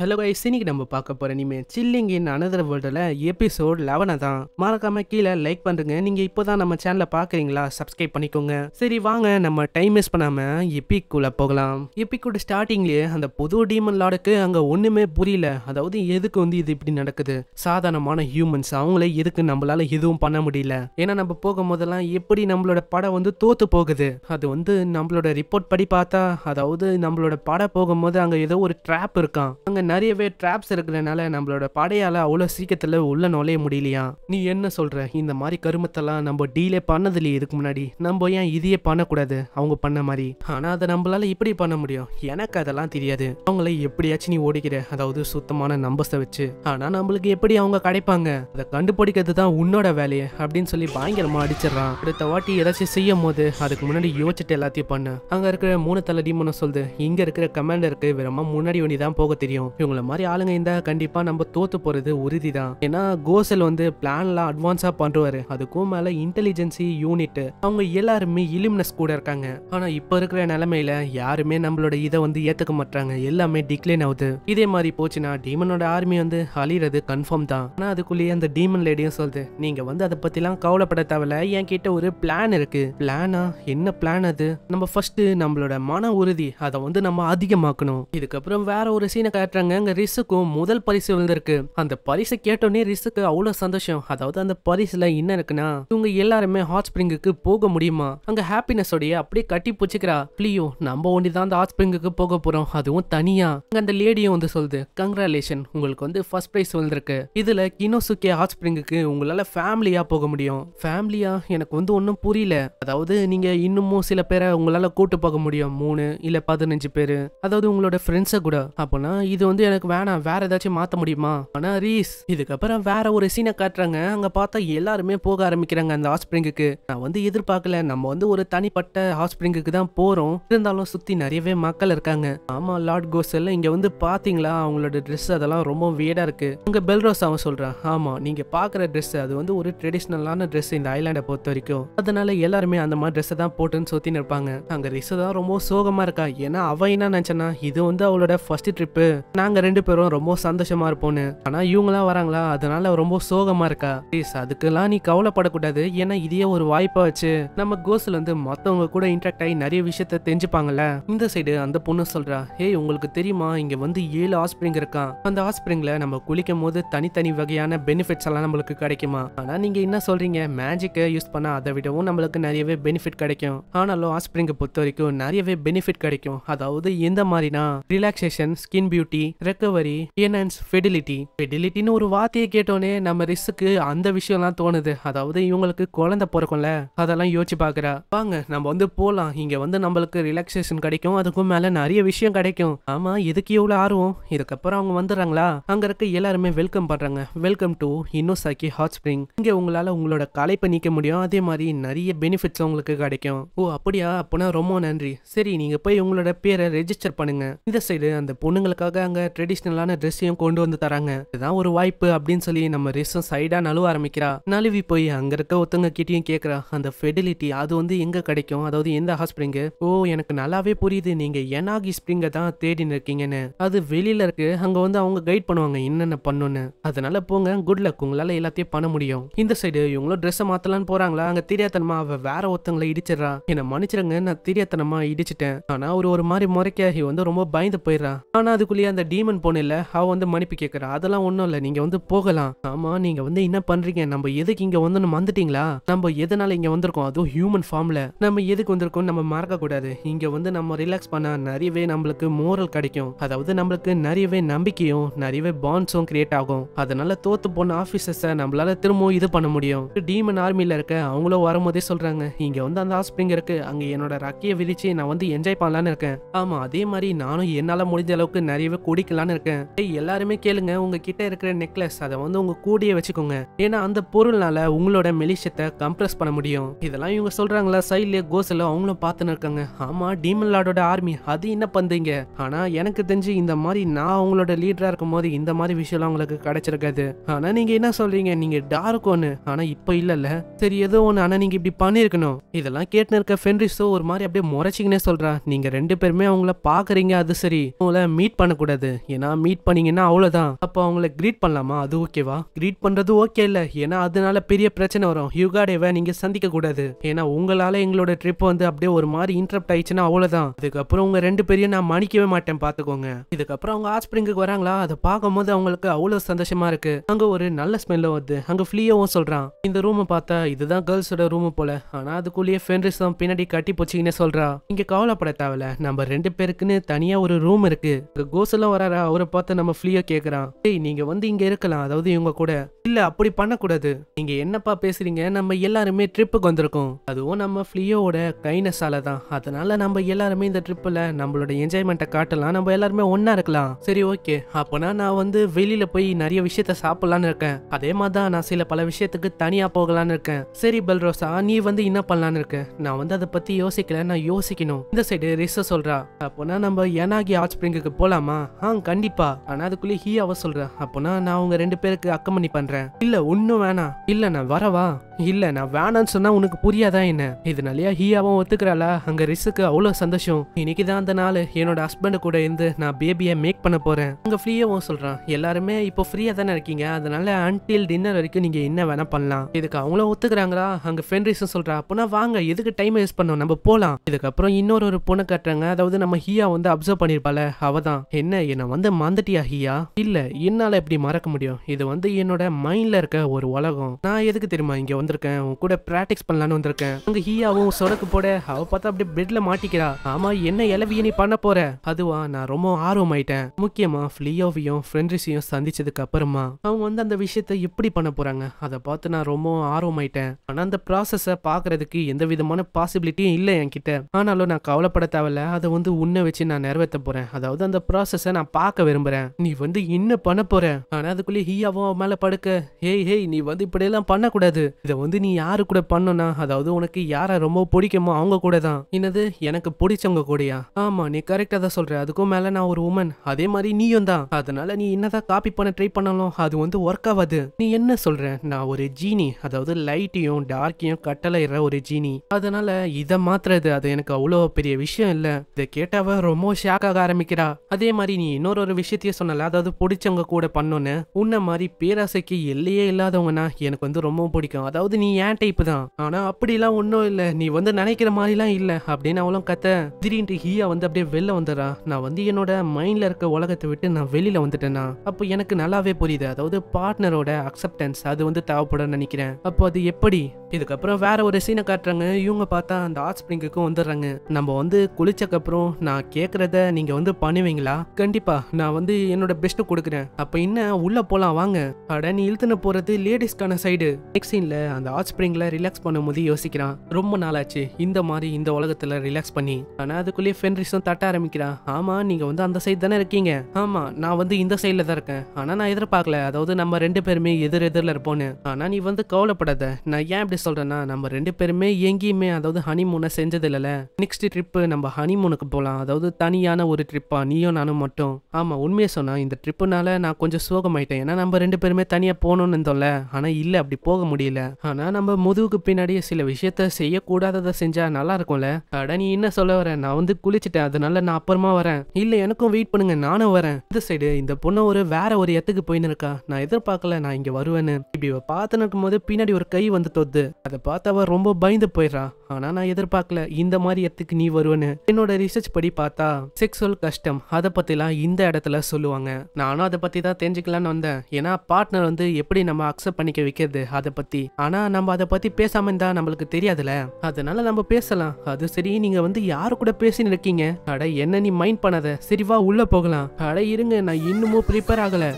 hello guys இன்னைக்கு நம்ம பார்க்க போகிற இனிமே சில்லிங் இன் அனதர் வேர்ல்டில் எபிசோட் லெவனை தான் மறக்காம கீழே லைக் பண்ணுறங்க நீங்கள் இப்போ தான் நம்ம சேனலை பார்க்குறீங்களா சப்ஸ்கிரைப் பண்ணிக்கோங்க சரி வாங்க நம்ம டைம் வேஸ்ட் பண்ணாமல் எப்பிக்குள்ளே போகலாம் கூட ஸ்டார்டிங்லேயே அந்த புது டீமன் லாடுக்கு அங்கே ஒன்றுமே புரியல அதாவது எதுக்கு வந்து இது இப்படி நடக்குது சாதாரணமான ஹியூமன்ஸ் அவங்களே எதுக்கு நம்மளால எதுவும் பண்ண முடியல ஏன்னா நம்ம போகும் போதெல்லாம் எப்படி நம்மளோட படம் வந்து தோத்து போகுது அது வந்து நம்மளோட ரிப்போர்ட் படி பார்த்தா அதாவது நம்மளோட படம் போகும்போது அங்கே ஏதோ ஒரு ட்ராப் இருக்கான் அங்கே நிறையவே ட்ராப்ஸ் இருக்கிறனால நம்மளோட படையால் அவ்வளோ சீக்கிரத்தில் உள்ள நுழைய முடியலையா நீ என்ன சொல்கிற இந்த மாதிரி கருமத்தெல்லாம் நம்ம டீலே பண்ணதில்லையே இதுக்கு முன்னாடி நம்ம ஏன் இதையே பண்ணக்கூடாது அவங்க பண்ண மாதிரி ஆனால் அதை நம்மளால் இப்படி பண்ண முடியும் எனக்கு அதெல்லாம் தெரியாது அவங்கள எப்படியாச்சும் நீ ஓடிக்கிற அதாவது சுத்தமான நம்பர்ஸை வச்சு ஆனால் நம்மளுக்கு எப்படி அவங்க கிடைப்பாங்க அதை கண்டுபிடிக்கிறது தான் உன்னோட வேலையை அப்படின்னு சொல்லி பயங்கரமாக அடிச்சிடறான் அடுத்த வாட்டி ஏதாச்சும் செய்யும் போது அதுக்கு முன்னாடி யோசிச்சுட்டு எல்லாத்தையும் பண்ணு அங்கே இருக்கிற மூணு தலை டீமனும் சொல்லுது இங்கே இருக்கிற கமாண்டருக்கு விரமா முன்னாடி வண்டி தான் போக தெரியும் இவங்கள மாதிரி ஆளுங்க இருந்தா கண்டிப்பா நம்ம தோத்து போறது உறுதி தான் ஏன்னா கோசல் வந்து பிளான்லாம் அட்வான்ஸா பண்றாரு அதுக்கும் மேல இன்டெலிஜென்சி யூனிட் அவங்க எல்லாருமே இலிம்னஸ் கூட இருக்காங்க ஆனா இப்ப இருக்கிற நிலைமையில யாருமே நம்மளோட இதை வந்து ஏத்துக்க மாட்டாங்க எல்லாமே டிக்ளைன் ஆகுது இதே மாதிரி போச்சுன்னா டீமனோட ஆர்மி வந்து அழிறது கன்ஃபார்ம் தான் ஆனா அதுக்குள்ளேயே அந்த டீமன் லேடியும் சொல்லுது நீங்க வந்து அதை எல்லாம் கவலைப்பட தேவையில்ல என் கிட்ட ஒரு பிளான் இருக்கு பிளானா என்ன பிளான் அது நம்ம ஃபர்ஸ்ட் நம்மளோட மன உறுதி அதை வந்து நம்ம அதிகமாக்கணும் இதுக்கப்புறம் வேற ஒரு சீனை காட்டுறாங்க சொல்றாங்க அங்க ரிசுக்கும் முதல் பரிசு விழுந்திருக்கு அந்த பரிசை கேட்டோடனே ரிசுக்கு அவ்வளவு சந்தோஷம் அதாவது அந்த பரிசுல என்ன இருக்குன்னா இவங்க எல்லாருமே ஹாட் ஸ்பிரிங்குக்கு போக முடியுமா அங்க ஹாப்பினஸ் உடைய அப்படியே கட்டி பிடிச்சிக்கிறா பிளியோ நம்ம ஒண்டிதான் தான் அந்த ஹாட் ஸ்பிரிங்குக்கு போக போறோம் அதுவும் தனியா அங்க அந்த லேடியும் வந்து சொல்லுது கங்க்ராலேஷன் உங்களுக்கு வந்து ஃபர்ஸ்ட் பிரைஸ் விழுந்திருக்கு இதுல கினோசுக்கே ஹாட் ஸ்பிரிங்குக்கு உங்களால ஃபேமிலியா போக முடியும் ஃபேமிலியா எனக்கு வந்து ஒன்றும் புரியல அதாவது நீங்க இன்னமும் சில பேரை உங்களால கூட்டு போக முடியும் மூணு இல்ல பதினஞ்சு பேரு அதாவது உங்களோட ஃப்ரெண்ட்ஸை கூட அப்போனா இது வந்து வந்து எனக்கு வேணாம் வேற ஏதாச்சும் மாற்ற முடியுமா ஆனால் ரீஸ் இதுக்கப்புறம் வேற ஒரு சீனை காட்டுறாங்க அங்கே பார்த்தா எல்லாருமே போக ஆரம்பிக்கிறாங்க அந்த ஹாஸ்பிரிங்குக்கு நான் வந்து எதிர்பார்க்கல நம்ம வந்து ஒரு தனிப்பட்ட ஹாஸ்பிரிங்குக்கு தான் போகிறோம் இருந்தாலும் சுற்றி நிறையவே மக்கள் இருக்காங்க ஆமாம் லார்ட் கோஸ் எல்லாம் இங்கே வந்து பாத்தீங்களா அவங்களோட ட்ரெஸ் அதெல்லாம் ரொம்ப வியடாக இருக்குது உங்கள் பெல்ரோஸ் அவன் சொல்கிறான் ஆமாம் நீங்கள் பாக்குற ட்ரெஸ் அது வந்து ஒரு ட்ரெடிஷ்னலான ட்ரெஸ் இந்த ஐலாண்டை பொறுத்த வரைக்கும் அதனால எல்லாருமே அந்த மாதிரி ட்ரெஸ்ஸை தான் போட்டுன்னு சுற்றின்னு இருப்பாங்க அங்கே ரிசு தான் ரொம்ப சோகமாக இருக்கா ஏன்னா அவ என்ன நினச்சனா இது வந்து அவளோட ஃபர்ஸ்ட் ட்ரிப்பு நான் நாங்கள் ரெண்டு பேரும் ரொம்ப சந்தோஷமா இருப்போம்னு ஆனால் இவங்களாம் வராங்களா அதனால ரொம்ப சோகமாக இருக்கா ப்ளீஸ் அதுக்கெல்லாம் நீ கவலைப்படக்கூடாது ஏன்னா இதையே ஒரு வாய்ப்பா வச்சு நம்ம கோஸ்ல வந்து மற்றவங்க கூட இன்ட்ராக்ட் ஆகி நிறைய விஷயத்த தெரிஞ்சுப்பாங்கல்ல இந்த சைடு அந்த பொண்ணு சொல்கிறா ஹே உங்களுக்கு தெரியுமா இங்கே வந்து ஏழு ஆஸ்பிரிங் இருக்கான் அந்த ஆஸ்பிரிங்கில் நம்ம குளிக்கும் போது தனித்தனி வகையான பெனிஃபிட்ஸ் எல்லாம் நம்மளுக்கு கிடைக்குமா ஆனால் நீங்கள் என்ன சொல்கிறீங்க மேஜிக்கை யூஸ் பண்ணால் அதை விடவும் நம்மளுக்கு நிறையவே பெனிஃபிட் கிடைக்கும் ஆனாலும் ஆஸ்பிரிங்கை பொறுத்த வரைக்கும் நிறையவே பெனிஃபிட் கிடைக்கும் அதாவது எந்த மாதிரினா relaxation skin beauty recovery enhance fertility ஃபெடிலிட்டின்னு ஒரு வார்த்தையை கேட்டோன்னே நம்ம ரிஸ்க்கு அந்த விஷயம்லாம் தோணுது அதாவது இவங்களுக்கு குழந்தை பிறக்கும்ல அதெல்லாம் யோசிச்சு பார்க்குறா வாங்க நம்ம வந்து போகலாம் இங்கே வந்து நம்மளுக்கு ரிலாக்ஸேஷன் கிடைக்கும் அதுக்கும் மேலே நிறைய விஷயம் கிடைக்கும் ஆமாம் இதுக்கு எவ்வளோ ஆர்வம் இதுக்கப்புறம் அவங்க வந்துடுறாங்களா அங்கே இருக்க எல்லாருமே வெல்கம் பண்ணுறாங்க வெல்கம் டு இன்னோசாக்கி ஹாட் ஸ்ப்ரிங் இங்கே உங்களால் உங்களோட கலைப்பை நீக்க முடியும் அதே மாதிரி நிறைய பெனிஃபிட்ஸ் உங்களுக்கு கிடைக்கும் ஓ அப்படியா அப்போனா ரொம்ப நன்றி சரி நீங்கள் போய் உங்களோட பேரை ரெஜிஸ்டர் பண்ணுங்க இந்த சைடு அந்த பொண்ணுங்களுக்காக அங்கே அவங்க ட்ரெடிஷ்னலான ட்ரெஸ்ஸையும் கொண்டு வந்து தராங்க இதுதான் ஒரு வாய்ப்பு அப்படின்னு சொல்லி நம்ம ரிசம் சைடா நழுவ ஆரம்பிக்கிறா நழுவி போய் அங்க இருக்க ஒருத்தவங்க கிட்டேயும் கேட்கறா அந்த ஃபெடிலிட்டி அது வந்து எங்க கிடைக்கும் அதாவது எந்த ஹாட் ஸ்ப்ரிங்கு ஓ எனக்கு நல்லாவே புரியுது நீங்க எனாகி ஸ்ப்ரிங்கை தான் தேடின்னு இருக்கீங்கன்னு அது வெளியில இருக்கு அங்க வந்து அவங்க கைட் பண்ணுவாங்க என்னென்ன பண்ணுன்னு அதனால போங்க குட் லக் உங்களால எல்லாத்தையும் பண்ண முடியும் இந்த சைடு இவங்களும் ட்ரெஸ்ஸை மாத்தலான்னு போறாங்களா அங்க தெரியாதனமா அவ வேற ஒருத்தங்களை இடிச்சிடறா என்ன மன்னிச்சிருங்க நான் தெரியாதனமா இடிச்சிட்டேன் ஆனா ஒரு ஒரு மாதிரி முறைக்க வந்து ரொம்ப பயந்து போயிடுறான் ஆனா அதுக்குள்ளேயே அந்த டீமன் பொண்ணு அவ வந்து மன்னிப்பு கேட்குறா அதெல்லாம் ஒன்றும் இல்லை நீங்க வந்து போகலாம் ஆமா நீங்க வந்து என்ன பண்றீங்க நம்ம எதுக்கு இங்க வந்து வந்துட்டீங்களா நம்ம எதனால இங்க வந்திருக்கோம் அதுவும் ஹியூமன் ஃபார்ம்ல நம்ம எதுக்கு வந்திருக்கோம் நம்ம மறக்கக்கூடாது இங்க வந்து நம்ம ரிலாக்ஸ் பண்ணா நிறையவே நம்மளுக்கு மோரல் கிடைக்கும் அதாவது நம்மளுக்கு நிறையவே நம்பிக்கையும் நிறையவே பாண்ட்ஸும் கிரியேட் ஆகும் அதனால தோத்து போன ஆஃபீஸர்ஸை நம்மளால திரும்பவும் இது பண்ண முடியும் டீமன் ஆர்மியில இருக்க அவங்களும் வரும்போதே சொல்றாங்க இங்க வந்து அந்த ஹாஸ்பிங் இருக்கு அங்க என்னோட ரக்கையை விரிச்சு நான் வந்து என்ஜாய் பண்ணலான்னு இருக்கேன் ஆமா அதே மாதிரி நானும் என்னால் முடிஞ்ச அளவுக்கு நிறையவே முடிக்கலான்னு இருக்கேன் எல்லாருமே கேளுங்க உங்ககிட்ட இருக்கிற நெக்லஸ் அதை வந்து உங்க கூடிய வச்சுக்கோங்க ஏன்னா அந்த பொருள்னால உங்களோட மெலிஷத்தை கம்ப்ரஸ் பண்ண முடியும் இதெல்லாம் இவங்க சொல்றாங்களா சைட்லயே கோசல அவங்களும் பார்த்துன்னு இருக்காங்க ஆமா டீமன் லார்டோட ஆர்மி அது என்ன பண்றீங்க ஆனா எனக்கு தெரிஞ்சு இந்த மாதிரி நான் அவங்களோட லீடரா இருக்கும் போது இந்த மாதிரி விஷயம்லாம் உங்களுக்கு கிடைச்சிருக்காது ஆனா நீங்க என்ன சொல்றீங்க நீங்க டார்க் ஒன்று ஆனா இப்போ இல்லைல்ல சரி ஏதோ ஒன்று ஆனா நீங்க இப்படி பண்ணிருக்கணும் இதெல்லாம் கேட்டுன்னு இருக்க ஃபென்ரிஸோ ஒரு மாதிரி அப்படியே முறைச்சிங்கன்னே சொல்றா நீங்க ரெண்டு பேருமே அவங்கள பாக்குறீங்க அது சரி உங்களை மீட் பண்ணக்கூடாது முடியாது ஏன்னா மீட் பண்ணீங்கன்னா அவ்வளோதான் அப்போ அவங்கள கிரீட் பண்ணலாமா அது ஓகேவா கிரீட் பண்றது ஓகே இல்ல ஏன்னா அதனால பெரிய பிரச்சனை வரும் யுகாடேவை நீங்க சந்திக்க கூடாது ஏன்னா உங்களால எங்களோட ட்ரிப் வந்து அப்படியே ஒரு மாதிரி இன்டரப்ட் ஆயிடுச்சுன்னா அவ்வளவுதான் அதுக்கப்புறம் உங்க ரெண்டு பேரையும் நான் மன்னிக்கவே மாட்டேன் பாத்துக்கோங்க இதுக்கப்புறம் அவங்க ஆஸ்பிரிங்க வராங்களா அதை பார்க்கும்போது அவங்களுக்கு அவ்வளவு சந்தோஷமா இருக்கு அங்க ஒரு நல்ல ஸ்மெல்ல வருது அங்க ஃப்ளீயாவும் சொல்றான் இந்த ரூம் பார்த்தா இதுதான் கேர்ள்ஸோட ரூம் போல ஆனா அதுக்குள்ளேயே ஃப்ரெண்ட்ஸ் தான் பின்னாடி கட்டி போச்சுன்னு சொல்றான் இங்க கவலைப்பட தேவையில்ல நம்ம ரெண்டு பேருக்குன்னு தனியா ஒரு ரூம் இருக்கு கோசெல்லாம் வராரா அவரை பார்த்து நம்ம ஃப்ளீயா கேட்கறான் டேய் நீங்க வந்து இங்க இருக்கலாம் அதாவது இவங்க கூட இல்ல அப்படி பண்ணக்கூடாது நீங்க என்னப்பா பேசுறீங்க நம்ம எல்லாருமே ட்ரிப்புக்கு வந்திருக்கோம் அதுவும் நம்ம ஃப்ளீயோட கைனஸால தான் அதனால நம்ம எல்லாருமே இந்த ட்ரிப்பில் நம்மளோட என்ஜாய்மெண்ட்டை காட்டலாம் நம்ம எல்லாருமே ஒன்னா இருக்கலாம் சரி ஓகே அப்பனா நான் வந்து வெளியில போய் நிறைய விஷயத்த சாப்பிடலாம்னு இருக்கேன் அதே மாதிரி தான் நான் சில பல விஷயத்துக்கு தனியா போகலான்னு இருக்கேன் சரி பல்ரோசா நீ வந்து என்ன பண்ணலான்னு இருக்க நான் வந்து அதை பத்தி யோசிக்கல நான் யோசிக்கணும் இந்த சைடு ரிச சொல்றா அப்போனா நம்ம ஏனாகி ஹாட் ஸ்ப்ரிங்குக்கு போலாமா ஆ கண்டிப்பா ஆனா அதுக்குள்ளே ஹீ அவ சொல்றேன் அப்போனா நான் உங்க ரெண்டு பேருக்கு அக்கமணி பண்றேன் இல்ல ஒன்னும் வேணாம் இல்ல நான் வரவா இல்ல நான் வேணான்னு சொன்னா உனக்கு புரியாதா என்ன இதனாலயா ஹீயாவும் ஒத்துக்கிறாளா அங்க ரிசுக்கு அவ்வளவு சந்தோஷம் இன்னைக்குதான் தான் அந்த நாள் என்னோட ஹஸ்பண்ட் கூட இருந்து நான் பேபியை மேக் பண்ண போறேன் அங்க ஃப்ரீயாவும் சொல்றான் எல்லாருமே இப்போ ஃப்ரீயா தானே இருக்கீங்க அதனால அன்டில் டின்னர் வரைக்கும் நீங்க என்ன வேணா பண்ணலாம் இதுக்கு அவங்களும் ஒத்துக்கிறாங்களா அங்க ஃப்ரெண்ட் ரீசன் சொல்றா அப்போனா வாங்க எதுக்கு டைம் வேஸ்ட் பண்ணோம் நம்ம போலாம் இதுக்கப்புறம் இன்னொரு ஒரு பொண்ணு கட்டுறாங்க அதாவது நம்ம ஹீயா வந்து அப்சர்வ் பண்ணிருப்பால அவதான் என்ன நான் வந்து மந்துட்டியா ஹியா இல்லை என்னால் எப்படி மறக்க முடியும் இது வந்து என்னோட மைண்டில் இருக்க ஒரு உலகம் நான் எதுக்கு தெரியுமா இங்கே வந்திருக்கேன் உன் கூட ப்ராக்டிஸ் பண்ணலான்னு வந்திருக்கேன் அங்க ஹியாவும் சொடக்கு போட அவ பார்த்தா அப்படியே பெட்ல மாட்டிக்கிறா ஆமா என்ன இலவிய நீ பண்ண போற அதுவா நான் ரொம்ப ஆர்வம் ஆயிட்டேன் முக்கியமா ஃபிளியோவையும் ஃப்ரெண்ட்ரிஸையும் சந்திச்சதுக்கு அப்புறமா அவங்க வந்து அந்த விஷயத்த எப்படி பண்ண போறாங்க அதை பார்த்து நான் ரொம்ப ஆர்வம் ஆயிட்டேன் ஆனா அந்த ப்ராசஸை பாக்குறதுக்கு எந்த விதமான பாசிபிலிட்டியும் இல்லை என்கிட்ட ஆனாலும் நான் கவலைப்பட தேவையில்ல அதை வந்து உன்னை வச்சு நான் நிறைவேற்ற போறேன் அதாவது அந்த ப்ராசஸை நான் நான் பார்க்க விரும்புறேன் நீ வந்து என்ன பண்ண போற ஆனா அதுக்குள்ளே ஹீயாவும் மேல படுக்க ஹேய் ஹேய் நீ வந்து இப்படியெல்லாம் பண்ணக்கூடாது இதை வந்து நீ யாரு கூட பண்ணனா அதாவது உனக்கு யாரை ரொம்ப பிடிக்குமோ அவங்க கூட தான் என்னது எனக்கு பிடிச்சவங்க கூடயா ஆமா நீ கரெக்டா தான் சொல்ற அதுக்கும் மேல நான் ஒரு உமன் அதே மாதிரி நீயும் தான் அதனால நீ என்னதான் காப்பி பண்ண ட்ரை பண்ணாலும் அது வந்து ஒர்க் ஆகாது நீ என்ன சொல்ற நான் ஒரு ஜீனி அதாவது லைட்டையும் டார்க்கையும் கட்டளையிற ஒரு ஜீனி அதனால இதை மாத்துறது அது எனக்கு அவ்வளோ பெரிய விஷயம் இல்லை இதை கேட்டாவ ரொம்ப ஷாக் ஆக ஆரம்பிக்கிறா அதே மாதிரி நீ இன்னொரு ஒரு விஷயத்தையும் சொன்னல அதாவது பிடிச்சவங்க கூட பண்ணோன்னு உன்ன மாதிரி பேராசைக்கு எல்லையே இல்லாதவங்கண்ணா எனக்கு வந்து ரொம்ப பிடிக்கும் அதாவது நீ ஏன் டைப் தான் ஆனா அப்படிலாம் ஒன்றும் இல்லை நீ வந்து நினைக்கிற மாதிரிலாம் இல்லை அப்படின்னு அவளும் கத்த திடீர்னு ஹீயா வந்து அப்படியே வெளில வந்துடா நான் வந்து என்னோட மைண்ட்ல இருக்க உலகத்தை விட்டு நான் வெளியில வந்துட்டேன்னா அப்போ எனக்கு நல்லாவே புரியுது அதாவது பார்ட்னரோட அக்செப்டன்ஸ் அது வந்து தேவைப்படும் நினைக்கிறேன் அப்போ அது எப்படி இதுக்கப்புறம் வேற ஒரு சீனை காட்டுறாங்க இவங்க பார்த்தா அந்த ஹாட் ஸ்பிரிங்குக்கும் வந்துடுறாங்க நம்ம வந்து குளிச்சக்கப்புறம் நான் கேட்கறத நீங்க வந்து பண்ணுவீங்களா கண்டிப்பா கண்டிப்பா நான் வந்து என்னோட பெஸ்ட் கொடுக்குறேன் அப்ப என்ன உள்ள போலாம் வாங்க அட நீ இழுத்துன போறது லேடிஸ்க்கான சைடு நெக்ஸ்ட் சீன்ல அந்த ஹாட் ஸ்பிரிங்ல ரிலாக்ஸ் பண்ணும்போது யோசிக்கிறான் ரொம்ப நாளாச்சு இந்த மாதிரி இந்த உலகத்துல ரிலாக்ஸ் பண்ணி ஆனா அதுக்குள்ளேயே ஃபென்ரிஸும் தட்ட ஆரம்பிக்கிறான் ஆமா நீங்க வந்து அந்த சைடு தானே இருக்கீங்க ஆமா நான் வந்து இந்த சைடில் தான் இருக்கேன் ஆனால் நான் எதிர்பார்க்கல அதாவது நம்ம ரெண்டு பேருமே எதிர் எதிரில் இருப்போன்னு ஆனால் நீ வந்து கவலைப்படாத நான் ஏன் இப்படி சொல்கிறேன்னா நம்ம ரெண்டு பேருமே எங்கேயுமே அதாவது ஹனிமூனை செஞ்சது இல்லைல்ல நெக்ஸ்ட் ட்ரிப்பு நம்ம ஹனிமூனுக்கு போகலாம் அதாவது தனியான ஒரு ட்ரிப்பா நீயும் நானும் மட்டும் ஆயிடும் ஆமாம் உண்மையை சொன்னால் இந்த ட்ரிப்புனால நான் கொஞ்சம் சோகமாயிட்டேன் ஏன்னா நம்ம ரெண்டு பேருமே தனியாக போகணும்னு இருந்தோம்ல ஆனால் இல்லை அப்படி போக முடியல ஆனால் நம்ம முதுகுக்கு பின்னாடியே சில விஷயத்த செய்யக்கூடாததை செஞ்சால் நல்லா இருக்கும்ல அட நீ என்ன சொல்ல வரேன் நான் வந்து குளிச்சிட்டேன் அதனால நான் அப்புறமா வரேன் இல்லை எனக்கும் வெயிட் பண்ணுங்க நானும் வரேன் இந்த சைடு இந்த பொண்ணு ஒரு வேற ஒரு இடத்துக்கு போயின்னு இருக்கா நான் எதிர்பார்க்கல நான் இங்கே வருவேன்னு இப்படி பார்த்து நடக்கும் போது பின்னாடி ஒரு கை வந்து தொத்து அதை பார்த்து அவ ரொம்ப பயந்து போயிடுறா ஆனால் நான் எதிர்பார்க்கல இந்த மாதிரி இடத்துக்கு நீ வருவேன்னு என்னோட ரிசர்ச் படி பார்த்தா செக்ஸுவல் கஷ்டம் அதை பற்றிலாம் இந்த இடத்துல சொல்லுவாங்க நானும் அதை பத்தி தான் தெரிஞ்சுக்கலான்னு வந்தேன் ஏன்னா பார்ட்னர் வந்து எப்படி நம்ம அக்செப்ட் பண்ணிக்க வைக்கிறது அதை பத்தி ஆனா நம்ம அதை பத்தி பேசாமல் இருந்தா நம்மளுக்கு தெரியாதுல்ல அதனால நம்ம பேசலாம் அது சரி நீங்கள் வந்து யாரு கூட பேசின்னு இருக்கீங்க அட என்ன நீ மைண்ட் பண்ணாத சரிவா உள்ளே போகலாம் அட இருங்க நான் இன்னமும் ப்ரிப்பேர் ஆகலை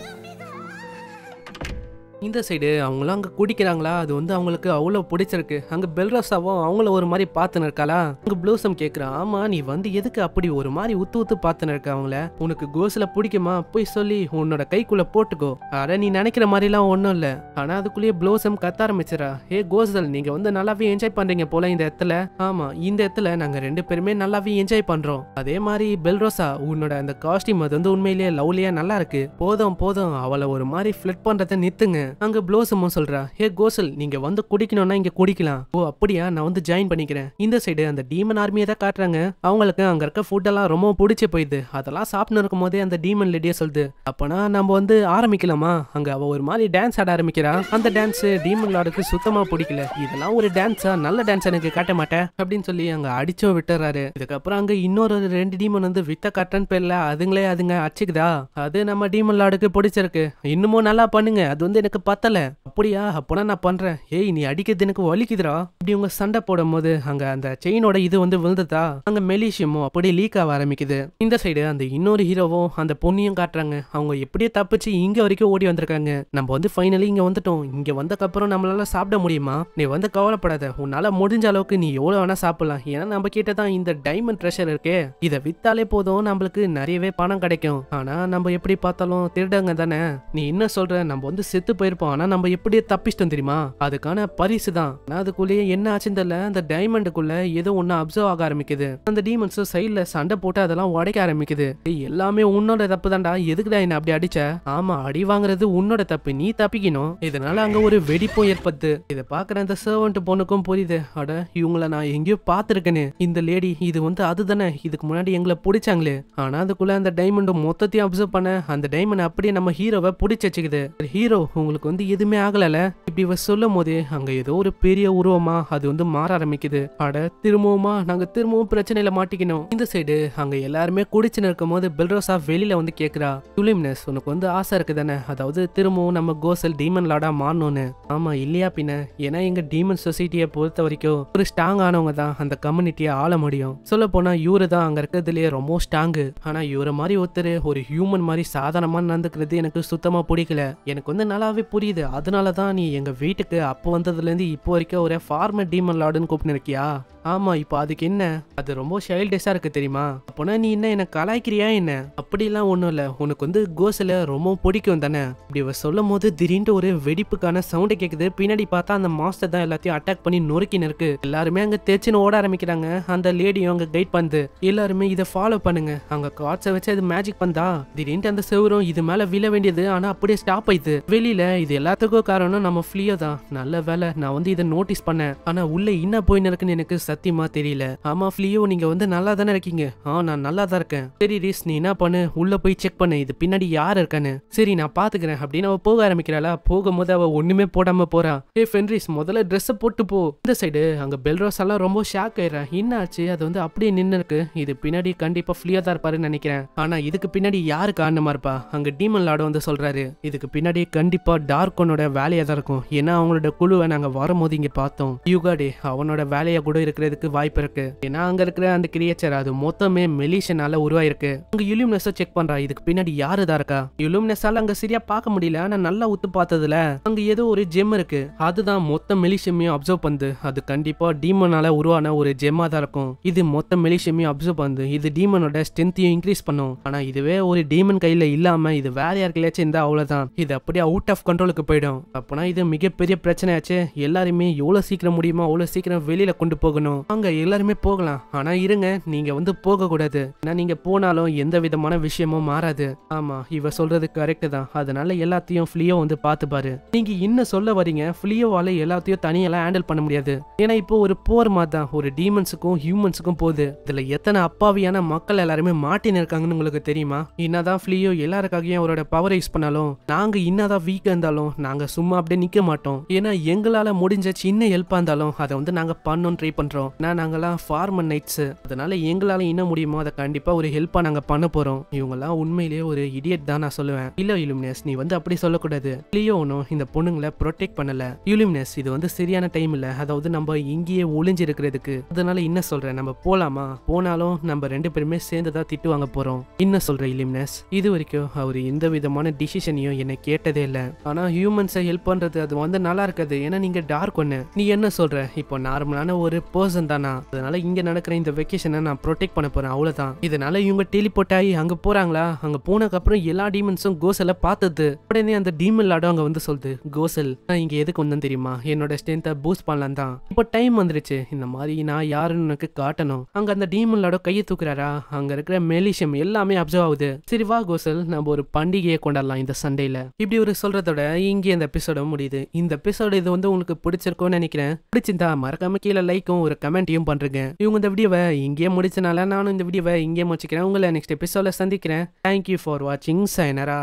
இந்த சைடு அவங்களாம் அங்கே குடிக்கிறாங்களா அது வந்து அவங்களுக்கு அவ்வளோ பிடிச்சிருக்கு அங்கே பெல்ரஸாவும் அவங்கள ஒரு மாதிரி பார்த்துன்னு இருக்காளா அங்கே ப்ளூசம் கேட்குறான் ஆமா நீ வந்து எதுக்கு அப்படி ஒரு மாதிரி உத்து உத்து பார்த்துன்னு இருக்க அவங்கள உனக்கு கோஸ்ல பிடிக்குமா போய் சொல்லி உன்னோட கைக்குள்ள போட்டுக்கோ அட நீ நினைக்கிற மாதிரிலாம் ஒன்றும் இல்லை ஆனால் அதுக்குள்ளேயே ப்ளூசம் கத்த ஆரம்பிச்சிடா ஏ கோசல் நீங்கள் வந்து நல்லாவே என்ஜாய் பண்ணுறீங்க போல இந்த இடத்துல ஆமாம் இந்த இடத்துல நாங்கள் ரெண்டு பேருமே நல்லாவே என்ஜாய் பண்ணுறோம் அதே மாதிரி பெல்ரோசா உன்னோட அந்த காஸ்டியூம் அது வந்து உண்மையிலேயே லவ்லியாக நல்லா இருக்கு போதும் போதும் அவளை ஒரு மாதிரி ஃபிளிட் பண்ணுறதை நிறுத்துங்க அங்க அம்மா சொல்றா ஹே கோசல் நீங்க வந்து குடிக்கணும்னா இங்க குடிக்கலாம் ஓ அப்படியா நான் வந்து ஜாயின் பண்ணிக்கிறேன் இந்த சைடு அந்த டீமன் ஆர்மியை தான் காட்டுறாங்க அவங்களுக்கு அங்க இருக்க ஃபுட் எல்லாம் ரொம்ப பிடிச்சி போயிடுது அதெல்லாம் சாப்பிட்டு இருக்கும் போதே அந்த டீமன் லேடியா சொல்லுது அப்பனா நம்ம வந்து ஆரம்பிக்கலாமா அங்க அவ ஒரு மாதிரி டான்ஸ் ஆட ஆரம்பிக்கிறா அந்த டான்ஸ் டீமன் லாடுக்கு சுத்தமா பிடிக்கல இதெல்லாம் ஒரு டான்ஸா நல்ல டான்ஸ் எனக்கு காட்ட மாட்டேன் அப்படின்னு சொல்லி அங்க அடிச்சோ விட்டுறாரு இதுக்கப்புறம் அங்க இன்னொரு ரெண்டு டீமன் வந்து வித்த காட்டுறன்னு பேர்ல அதுங்களே அதுங்க அச்சுக்குதா அது நம்ம டீமன் லாடுக்கு பிடிச்சிருக்கு இன்னமும் நல்லா பண்ணுங்க அது வந்து எனக்கு பார்த்து பத்தல அப்படியா அப்போனா நான் பண்றேன் ஏய் நீ அடிக்கிறது எனக்கு வலிக்குதுரா இப்படி உங்க சண்டை போடும் போது அங்க அந்த செயினோட இது வந்து விழுந்ததா அங்க மெலிஷியமும் அப்படியே லீக் ஆக ஆரம்பிக்குது இந்த சைடு அந்த இன்னொரு ஹீரோவும் அந்த பொண்ணியும் காட்டுறாங்க அவங்க எப்படியே தப்பிச்சு இங்க வரைக்கும் ஓடி வந்திருக்காங்க நம்ம வந்து ஃபைனலி இங்க வந்துட்டோம் இங்க வந்தக்கப்புறம் நம்மளால சாப்பிட முடியுமா நீ வந்து கவலைப்படாத உன்னால முடிஞ்ச அளவுக்கு நீ எவ்வளவு வேணா சாப்பிடலாம் ஏன்னா நம்ம கிட்ட தான் இந்த டைமண்ட் ட்ரெஷர் இருக்கே இதை வித்தாலே போதும் நம்மளுக்கு நிறையவே பணம் கிடைக்கும் ஆனா நம்ம எப்படி பார்த்தாலும் திருடங்க தானே நீ என்ன சொல்ற நம்ம வந்து செத்து போய் போயிருப்போம் ஆனா நம்ம எப்படியே தப்பிச்சிட்டோம் தெரியுமா அதுக்கான பரிசு தான் அதுக்குள்ளேயே என்ன ஆச்சுன்னு தெரியல அந்த டைமண்டுக்குள்ள ஏதோ ஒண்ணு அப்சர்வ் ஆக ஆரம்பிக்குது அந்த டீமன்ஸ் சைட்ல சண்டை போட்டு அதெல்லாம் உடைக்க ஆரம்பிக்குது எல்லாமே உன்னோட தப்பு தான்டா எதுக்குடா என்ன அப்படி அடிச்ச ஆமா அடி வாங்குறது உன்னோட தப்பு நீ தப்பிக்கணும் இதனால அங்க ஒரு வெடிப்பும் ஏற்படுது இதை பாக்குற அந்த சர்வன்ட் பொண்ணுக்கும் புரியுது அட இவங்கள நான் எங்கேயோ பாத்துருக்கேன்னு இந்த லேடி இது வந்து அதுதானே இதுக்கு முன்னாடி எங்களை பிடிச்சாங்களே ஆனா அதுக்குள்ள அந்த டைமண்ட் மொத்தத்தையும் அப்சர்வ் பண்ண அந்த டைமண்ட் அப்படியே நம்ம ஹீரோவை புடிச்சு வச்சுக்குது ஹீரோ உங்களுக்கு அவங்களுக்கு வந்து எதுவுமே ஆகலல இப்படி இவ சொல்லும் போதே அங்க ஏதோ ஒரு பெரிய உருவமா அது வந்து மாற ஆரம்பிக்குது அட திரும்பவுமா நாங்க திரும்பவும் பிரச்சனையில மாட்டிக்கணும் இந்த சைடு அங்க எல்லாருமே குடிச்சு நிற்கும் போது பில்ரோசா வெளியில வந்து கேக்குறா டுலிம்னஸ் உனக்கு வந்து ஆசை இருக்கு தானே அதாவது திரும்பவும் நம்ம கோசல் டீமன் லாடா மாறணும்னு ஆமா இல்லையா பின்ன ஏன்னா எங்க டீமன் சொசைட்டியை பொறுத்த வரைக்கும் ஒரு ஸ்ட்ராங் ஆனவங்க தான் அந்த கம்யூனிட்டியை ஆள முடியும் சொல்ல போனா இவரு தான் அங்க இருக்கிறதுலயே ரொம்ப ஸ்ட்ராங்கு ஆனா இவரை மாதிரி ஒருத்தர் ஒரு ஹியூமன் மாதிரி சாதாரணமா நடந்துக்கிறது எனக்கு சுத்தமா பிடிக்கல எனக்கு வந்து நல்லாவே புரியுது அதனால தான் நீ எங்கள் வீட்டுக்கு அப்போ வந்ததுலேருந்து இப்போ வரைக்கும் ஒரே ஃபார்மர் டீமன் லார்டுன்னு கூப்பிட்டுருக்கியா ஆமா இப்போ அதுக்கு என்ன அது ரொம்ப சைல்டிஷா இருக்குது தெரியுமா அப்போனா நீ என்ன என்ன கலாய்க்கிறியா என்ன அப்படிலாம் ஒன்றும் இல்லை உனக்கு வந்து கோஸில் ரொம்ப பிடிக்கும் தானே இப்படி இவ சொல்லும் போது திடீர்னு ஒரு வெடிப்புக்கான சவுண்டு கேட்குது பின்னாடி பார்த்தா அந்த மாஸ்டர் தான் எல்லாத்தையும் அட்டாக் பண்ணி நொறுக்கின்னு இருக்கு எல்லாருமே அங்கே தேச்சுன்னு ஓட ஆரம்பிக்கிறாங்க அந்த லேடியும் அங்கே கைட் பண்ணுது எல்லாருமே இதை ஃபாலோ பண்ணுங்க அங்கே கார்ட்ஸை வச்சு அது மேஜிக் பண்ணா திடீர்னு அந்த செவரும் இது மேலே விழ வேண்டியது ஆனால் அப்படியே ஸ்டாப் ஆயிடுது வெளியில இது எல்லாத்துக்கும் காரணம் நம்ம ஃப்ளீயோ தான் நல்ல வேலை நான் வந்து இதை நோட்டீஸ் பண்ணேன் ஆனா உள்ள என்ன போய் இருக்குன்னு எனக்கு சத்தியமா தெரியல ஆமா ஃப்ளீயோ நீங்க வந்து நல்லா தானே இருக்கீங்க ஆ நான் நல்லா தான் இருக்கேன் சரி ரீஸ் நீ என்ன பண்ணு உள்ள போய் செக் பண்ணு இது பின்னாடி யார் இருக்கான்னு சரி நான் பாத்துக்கிறேன் அப்படின்னு அவ போக ஆரம்பிக்கிறாளா போகும்போது அவ ஒண்ணுமே போடாம போறா ஏ ஃபென்ரிஸ் முதல்ல ட்ரெஸ் போட்டு போ இந்த சைடு அங்க பெல்ரோஸ் எல்லாம் ரொம்ப ஷாக் ஆயிடுறான் என்ன ஆச்சு அது வந்து அப்படியே நின்று இருக்கு இது பின்னாடி கண்டிப்பா ஃப்ளீயா தான் இருப்பாருன்னு நினைக்கிறேன் ஆனா இதுக்கு பின்னாடி யாருக்கு ஆனமா இருப்பா அங்க டீமன் லாடு வந்து சொல்றாரு இதுக்கு பின்னாடி கண்டிப்பா டார்க்கனோட வேலையா தான் இருக்கும் ஏன்னா அவங்களோட குழுவை நாங்கள் வரும்போது இங்கே பார்த்தோம் யூகாடே அவனோட வேலையை கூட இருக்கிறதுக்கு வாய்ப்பு இருக்கு ஏன்னா அங்கே இருக்கிற அந்த கிரியேச்சர் அது மொத்தமே மெலிஷனால உருவாயிருக்கு அங்க யுலுமினஸை செக் பண்றா இதுக்கு பின்னாடி யாரு தான் இருக்கா யுலுமினஸால் அங்க சரியா பார்க்க முடியல ஆனா நல்லா உத்து பார்த்ததுல அங்க ஏதோ ஒரு ஜெம் இருக்கு அதுதான் மொத்த மெலிஷமையும் அப்சர்வ் பண்ணுது அது கண்டிப்பா டீமனால உருவான ஒரு ஜெம்மா தான் இருக்கும் இது மொத்த மெலிஷியமையும் அப்சர்வ் பண்ணுது இது டீமனோட ஸ்ட்ரென்த்தையும் இன்க்ரீஸ் பண்ணும் ஆனா இதுவே ஒரு டீமன் கையில இல்லாம இது வேற யார் கையிலாச்சும் இருந்தா அவ்வளவுதான் இது அப்படியே அவுட் ஆஃப் கண்ட்ரோலுக்கு போயிடும் அப்போனா இது மிகப்பெரிய பிரச்சனையாச்சு எல்லாருமே எவ்வளோ சீக்கிரம் முடியுமோ அவ்வளோ சீக்கிரம் வெளியில கொண்டு போகணும் அங்க எல்லாருமே போகலாம் ஆனா இருங்க நீங்க வந்து போகக்கூடாது ஏன்னா நீங்க போனாலும் எந்த விதமான விஷயமும் மாறாது ஆமா இவ சொல்றது கரெக்ட் தான் அதனால எல்லாத்தையும் ஃப்ளீயோ வந்து பாரு நீங்க இன்னும் சொல்ல வரீங்க ஃப்ளீயோவால் எல்லாத்தையும் தனியெல்லாம் ஹேண்டில் பண்ண முடியாது ஏன்னா இப்போ ஒரு போர் மாதிரி தான் ஒரு டீமன்ஸுக்கும் ஹியூமன்ஸுக்கும் போகுது இதுல எத்தனை அப்பாவியான மக்கள் எல்லாருமே மாட்டின்னு இருக்காங்கன்னு உங்களுக்கு தெரியுமா என்னதான் ஃப்ளீயோ எல்லாருக்காகவும் அவரோட பவர் யூஸ் பண்ணாலும் நாங்க என்னதான் வீக்கா இருந்தாலும் நாங்கள் சும்மா அப்படியே நிற்க மாட்டோம் ஏன்னா எங்களால் முடிஞ்ச சின்ன ஹெல்ப்பாக இருந்தாலும் அதை வந்து நாங்கள் பண்ணோன்னு ட்ரை பண்ணுறோம் நான் நாங்கள்லாம் ஃபார்மர் நைட்ஸு அதனால் எங்களால் என்ன முடியுமோ அதை கண்டிப்பாக ஒரு ஹெல்ப்பாக நாங்கள் பண்ண போகிறோம் இவங்கெல்லாம் உண்மையிலேயே ஒரு இடியட் தான் நான் சொல்லுவேன் இல்லை இலுமினஸ் நீ வந்து அப்படி சொல்லக்கூடாது இல்லையோ ஒன்றும் இந்த பொண்ணுங்களை ப்ரொடெக்ட் பண்ணல இலுமினஸ் இது வந்து சரியான டைம் இல்லை அதாவது நம்ம இங்கேயே ஒளிஞ்சு இருக்கிறதுக்கு அதனால என்ன சொல்றேன் நம்ம போலாமா போனாலும் நம்ம ரெண்டு பேருமே சேர்ந்து தான் திட்டு வாங்க போறோம் என்ன சொல்ற இலிமினஸ் இது வரைக்கும் அவர் எந்த விதமான டிசிஷனையும் என்னை கேட்டதே இல்லை ஆனால் ஹியூமன்ஸை ஹெல்ப் பண்ணுறது அது வந்து நல்லா இருக்காது ஏன்னா நீங்கள் டார்க் ஒன்று நீ என்ன சொல்கிற இப்போ நார்மலான ஒரு பர்சன் தானா அதனால இங்கே நடக்கிற இந்த வெக்கேஷனை நான் ப்ரொடெக்ட் பண்ண போகிறேன் அவ்வளோதான் இதனால இவங்க டெலிபோர்ட் ஆகி அங்கே போகிறாங்களா அங்கே போனதுக்கப்புறம் எல்லா டீமன்ஸும் கோசலை பார்த்தது உடனே அந்த டீமன் லாடும் அங்கே வந்து சொல்லுது கோசல் நான் இங்கே எதுக்கு வந்தேன் தெரியுமா என்னோட ஸ்ட்ரென்த்தை பூஸ்ட் பண்ணலாம் தான் இப்போ டைம் வந்துருச்சு இந்த மாதிரி நான் யாருன்னு உனக்கு காட்டணும் அங்கே அந்த டீமன் லாடோ கையை தூக்குறாரா அங்கே இருக்கிற மெலிஷியம் எல்லாமே அப்சர்வ் ஆகுது சரி வா கோசல் நம்ம ஒரு பண்டிகையை கொண்டாடலாம் இந்த சண்டேல இப்படி ஒரு சொல்றதோட இதோட இங்கே இந்த எபிசோட முடியுது இந்த எபிசோடு இது வந்து உங்களுக்கு பிடிச்சிருக்கும்னு நினைக்கிறேன் பிடிச்சிருந்தா மறக்காம கீழே லைக்கும் ஒரு கமெண்ட்டையும் பண்ணுறேங்க இவங்க இந்த வீடியோவை இங்கேயே முடிச்சனால நானும் இந்த வீடியோவை இங்கேயே முடிச்சுக்கிறேன் உங்களை நெக்ஸ்ட் எபிசோட சந்திக்கிறேன் தேங்க்யூ ஃபார் வாட்சிங் சைனரா